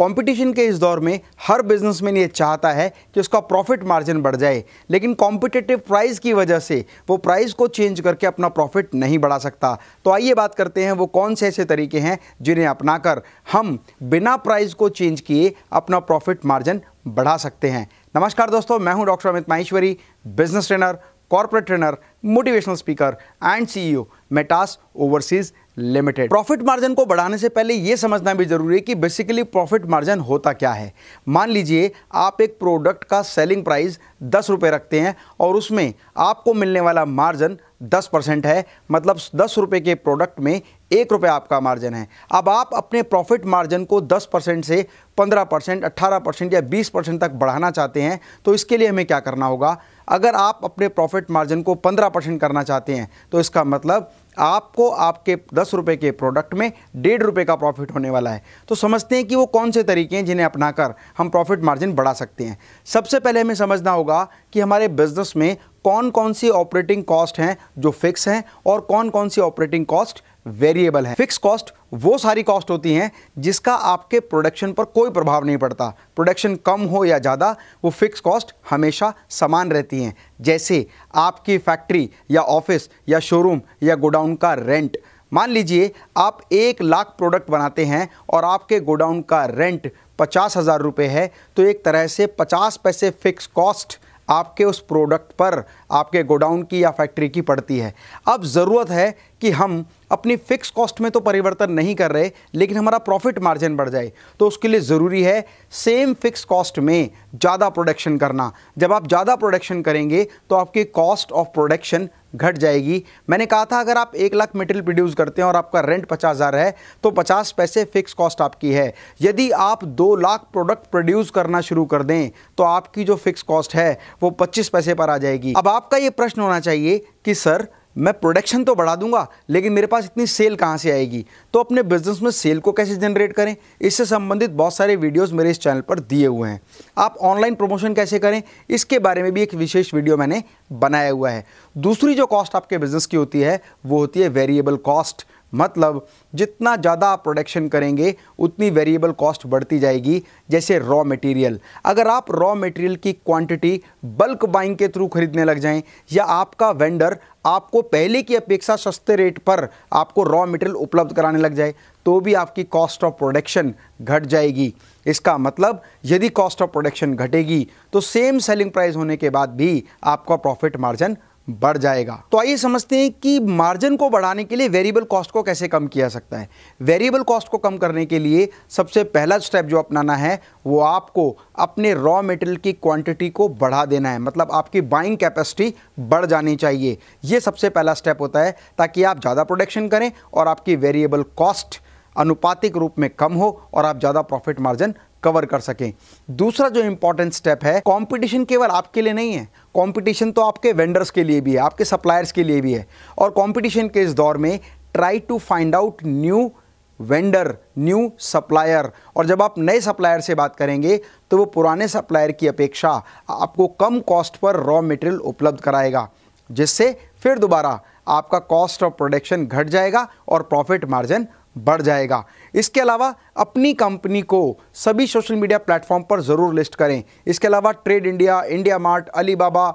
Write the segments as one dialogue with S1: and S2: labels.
S1: competition के इस दौर में हर बिजनेसमैन ये चाहता है कि उसका प्रॉफिट मार्जिन बढ़ जाए लेकिन कॉम्पिटेटिव प्राइस की वजह से वो प्राइस को चेंज करके अपना प्रॉफिट नहीं बढ़ा सकता तो आइए बात करते हैं वो कौन से ऐसे तरीके हैं जिन्हें अपनाकर हम बिना प्राइस को चेंज किए अपना प्रॉफिट मार्जिन बढ़ा सकते हैं नमस्कार दोस्तों मैं हूँ doctor Amit Maheshwari business trainer corporate trainer motivational speaker and CEO Metas overseas limited profit margin को बढ़ाने से पहले ये समझना भी जरूरी है कि बेसिकली प्रॉफिट मार्जिन होता क्या है मान लीजिए आप एक प्रोडक्ट का सेलिंग प्राइस दस रुपये रखते हैं और उसमें आपको मिलने वाला मार्जिन दस परसेंट है मतलब दस रुपये के प्रोडक्ट में एक रुपये आपका मार्जिन है अब आप अपने प्रॉफिट मार्जिन को दस परसेंट से पंद्रह परसेंट अट्ठारह परसेंट या बीस परसेंट तक बढ़ाना चाहते हैं तो इसके लिए हमें क्या करना होगा अगर आप अपने प्रॉफिट मार्जिन को पंद्रह परसेंट करना चाहते हैं तो इसका मतलब आपको आपके दस रुपये के प्रोडक्ट में डेढ़ रुपये का प्रॉफिट होने वाला है तो समझते हैं कि वो कौन से तरीके हैं जिन्हें अपनाकर हम प्रॉफिट मार्जिन बढ़ा सकते हैं सबसे पहले हमें समझना होगा कि हमारे बिजनेस में कौन कौन सी ऑपरेटिंग कॉस्ट हैं जो फिक्स हैं और कौन कौन सी ऑपरेटिंग कॉस्ट वेरिएबल है फिक्स कॉस्ट वो सारी कॉस्ट होती हैं जिसका आपके प्रोडक्शन पर कोई प्रभाव नहीं पड़ता प्रोडक्शन कम हो या ज़्यादा वो फिक्स कॉस्ट हमेशा समान रहती हैं जैसे आपकी फैक्ट्री या ऑफिस या शोरूम या गोडाउन का रेंट मान लीजिए आप एक लाख प्रोडक्ट बनाते हैं और आपके गोडाउन का रेंट पचास हज़ार रुपये है तो एक तरह से पचास पैसे फिक्स कॉस्ट आपके उस प्रोडक्ट पर आपके गोडाउन की या फैक्ट्री की पड़ती है अब ज़रूरत है कि हम अपनी फिक्स कॉस्ट में तो परिवर्तन नहीं कर रहे लेकिन हमारा प्रॉफिट मार्जिन बढ़ जाए तो उसके लिए ज़रूरी है सेम फिक्स कॉस्ट में ज़्यादा प्रोडक्शन करना जब आप ज़्यादा प्रोडक्शन करेंगे तो आपकी कॉस्ट ऑफ प्रोडक्शन घट जाएगी मैंने कहा था अगर आप एक लाख मेटेरियल प्रोड्यूस करते हैं और आपका रेंट पचास हज़ार है तो पचास पैसे फिक्स कॉस्ट आपकी है यदि आप दो लाख प्रोडक्ट प्रोड्यूस करना शुरू कर दें तो आपकी जो फिक्स कॉस्ट है वो पच्चीस पैसे पर आ जाएगी अब आप आपका ये प्रश्न होना चाहिए कि सर मैं प्रोडक्शन तो बढ़ा दूंगा लेकिन मेरे पास इतनी सेल कहाँ से आएगी तो अपने बिजनेस में सेल को कैसे जनरेट करें इससे संबंधित बहुत सारे वीडियोस मेरे इस चैनल पर दिए हुए हैं आप ऑनलाइन प्रमोशन कैसे करें इसके बारे में भी एक विशेष वीडियो मैंने बनाया हुआ है दूसरी जो कॉस्ट आपके बिजनेस की होती है वो होती है वेरिएबल कॉस्ट मतलब जितना ज़्यादा आप प्रोडक्शन करेंगे उतनी वेरिएबल कॉस्ट बढ़ती जाएगी जैसे रॉ मटेरियल अगर आप रॉ मटेरियल की क्वांटिटी बल्क बाइंग के थ्रू खरीदने लग जाएं या आपका वेंडर आपको पहले की अपेक्षा सस्ते रेट पर आपको रॉ मटेरियल उपलब्ध कराने लग जाए तो भी आपकी कॉस्ट ऑफ प्रोडक्शन घट जाएगी इसका मतलब यदि कॉस्ट ऑफ प्रोडक्शन घटेगी तो सेम सेलिंग प्राइस होने के बाद भी आपका प्रॉफिट मार्जिन बढ़ जाएगा तो आइए समझते हैं कि मार्जिन को बढ़ाने के लिए वेरिएबल कॉस्ट को कैसे कम किया सकता है वेरिएबल कॉस्ट को कम करने के लिए सबसे पहला स्टेप जो अपनाना है वो आपको अपने रॉ मटेरियल की क्वांटिटी को बढ़ा देना है मतलब आपकी बाइंग कैपेसिटी बढ़ जानी चाहिए ये सबसे पहला स्टेप होता है ताकि आप ज़्यादा प्रोडक्शन करें और आपकी वेरिएबल कॉस्ट अनुपातिक रूप में कम हो और आप ज़्यादा प्रॉफिट मार्जिन कवर कर सकें दूसरा जो इंपॉर्टेंट स्टेप है कंपटीशन केवल आपके लिए नहीं है कंपटीशन तो आपके वेंडर्स के लिए भी है आपके सप्लायर्स के लिए भी है और कंपटीशन के इस दौर में try to find out new vendor new supplier और जब आप नए सप्लायर से बात करेंगे तो वो पुराने सप्लायर की अपेक्षा आपको कम कॉस्ट पर रॉ मटेरियल उपलब्ध कराएगा जिससे फिर दोबारा आपका कॉस्ट ऑफ प्रोडक्शन घट जाएगा और प्रॉफिट मार्जिन बढ़ जाएगा इसके अलावा अपनी कंपनी को सभी सोशल मीडिया प्लेटफॉर्म पर ज़रूर लिस्ट करें इसके अलावा trade India India mart Alibaba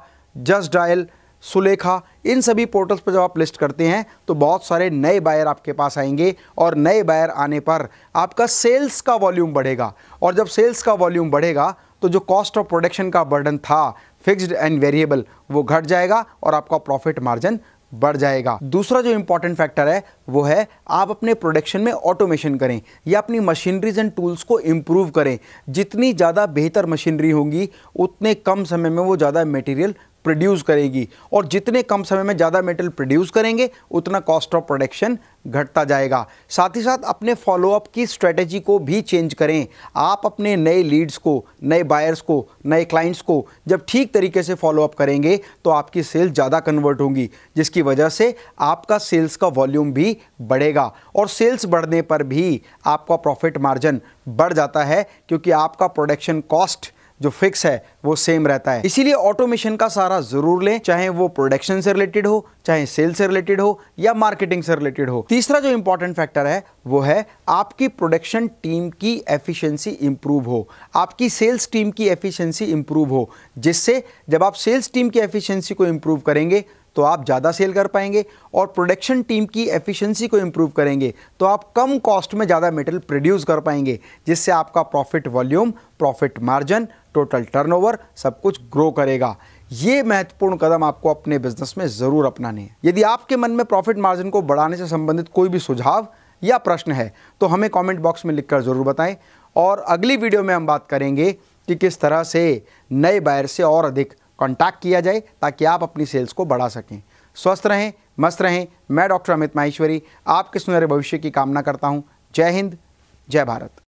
S1: just dial Sulekha इन सभी पोर्टल्स पर जब आप लिस्ट करते हैं तो बहुत सारे नए बायर आपके पास आएंगे और नए बायर आने पर आपका सेल्स का वॉल्यूम बढ़ेगा और जब सेल्स का वॉल्यूम बढ़ेगा तो जो कॉस्ट ऑफ प्रोडक्शन का बर्डन था फिक्स्ड एंड वेरिएबल वो घट जाएगा और आपका प्रॉफिट मार्जिन बढ़ जाएगा दूसरा जो इम्पोर्टेंट फैक्टर है वो है आप अपने प्रोडक्शन में ऑटोमेशन करें या अपनी मशीनरीज एंड टूल्स को इम्प्रूव करें जितनी ज़्यादा बेहतर मशीनरी होंगी उतने कम समय में वो ज़्यादा मटेरियल प्रोड्यूस करेगी और जितने कम समय में ज़्यादा मेटल प्रोड्यूस करेंगे उतना कॉस्ट ऑफ प्रोडक्शन घटता जाएगा साथ ही साथ अपने फॉलोअप की स्ट्रेटजी को भी चेंज करें आप अपने नए लीड्स को नए बायर्स को नए क्लाइंट्स को जब ठीक तरीके से फॉलोअप करेंगे तो आपकी सेल्स ज़्यादा कन्वर्ट होंगी जिसकी वजह से आपका सेल्स का वॉल्यूम भी बढ़ेगा और सेल्स बढ़ने पर भी आपका प्रॉफिट मार्जिन बढ़ जाता है क्योंकि आपका प्रोडक्शन कॉस्ट जो फिक्स है वो सेम रहता है इसीलिए ऑटोमेशन का सारा जरूर लें चाहे वो प्रोडक्शन से रिलेटेड हो चाहे सेल से रिलेटेड हो या मार्केटिंग से रिलेटेड हो तीसरा जो इंपॉर्टेंट फैक्टर है वो है आपकी प्रोडक्शन टीम की एफिशिएंसी इंप्रूव हो आपकी सेल्स टीम की एफिशिएंसी इंप्रूव हो जिससे जब आप सेल्स टीम की एफिशिएंसी को इंप्रूव करेंगे तो आप ज़्यादा सेल कर पाएंगे और प्रोडक्शन टीम की एफिशिएंसी को इम्प्रूव करेंगे तो आप कम कॉस्ट में ज़्यादा मेटल प्रोड्यूस कर पाएंगे जिससे आपका profit volume profit margin total turnover सब कुछ ग्रो करेगा ये महत्वपूर्ण कदम आपको अपने बिजनेस में ज़रूर अपनाने हैं यदि आपके मन में प्रॉफिट मार्जिन को बढ़ाने से संबंधित कोई भी सुझाव या प्रश्न है तो हमें कमेंट बॉक्स में लिखकर ज़रूर बताएं और अगली वीडियो में हम बात करेंगे कि किस तरह से नए बायर से और अधिक कॉन्टैक्ट किया जाए ताकि आप अपनी सेल्स को बढ़ा सकें स्वस्थ रहें मस्त रहें मैं डॉक्टर अमित माहेश्वरी आपके सुनहरे भविष्य की कामना करता हूँ जय हिंद जय भारत